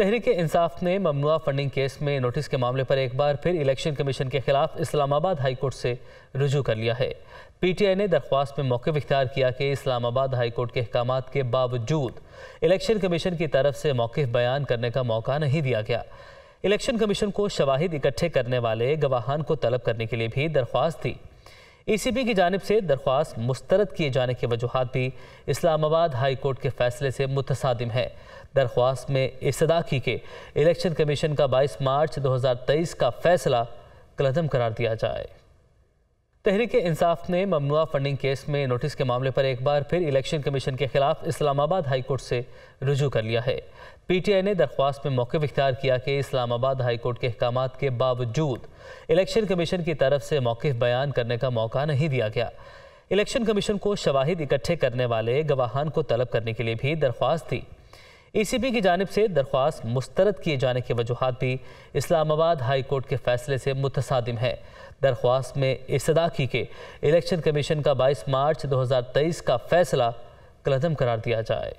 तहरीक इंसाफ ने ममनुआ funding case में नोटिस के मामले पर एक बार फिर इलेक्शन कमीशन के खिलाफ इस्लामाबाद हाईकोर्ट से रुजू कर लिया है पीटीआई ने दरख्वास्त में मौके इख्तियार किया कि इस्लामाबाद हाईकोर्ट के अहकाम के बावजूद इलेक्शन कमीशन की तरफ से मौके बयान करने का मौका नहीं दिया गया इलेक्शन कमीशन को शवाहिद इकट्ठे करने वाले गवाहान को तलब करने के लिए भी दरख्वास्त दी ए सी पी की जानब से दरख्वास्त मुस्तरद किए जाने की वजूहत भी इस्लामाबाद हाई कोर्ट के फैसले से मुतसादम है दरख्वास्त में इसदा की कि इलेक्शन कमीशन का बाईस मार्च दो हज़ार तेईस का फैसला कलदम करार दिया जाए तहरीक इंसाफ ने ममनुआ फंडिंग केस में नोटिस के मामले पर एक बार फिर इलेक्शन कमीशन के खिलाफ इस्लामाबाद हाईकोर्ट से रजू कर लिया है पीटीआई ने दरख्वास्त में मौके इख्तियार किया कि इस्लामाबाद हाईकोर्ट के अहकाम के बावजूद इलेक्शन कमीशन की तरफ से मौके बयान करने का मौका नहीं दिया गया इलेक्शन कमीशन को शवाहिद इकट्ठे करने वाले गवाहान को तलब करने के लिए भी दरख्वास्त दी ई सी पी की जानब से दरख्वास्त मुस्तरद किए जाने की वजूहत भी इस्लामाबाद हाई कोर्ट के फैसले से मुतसादिम है दरख्वास्त में इसदा की कि इलेक्शन कमीशन का बाईस मार्च दो हज़ार तेईस का फैसला कलदम करार दिया जाए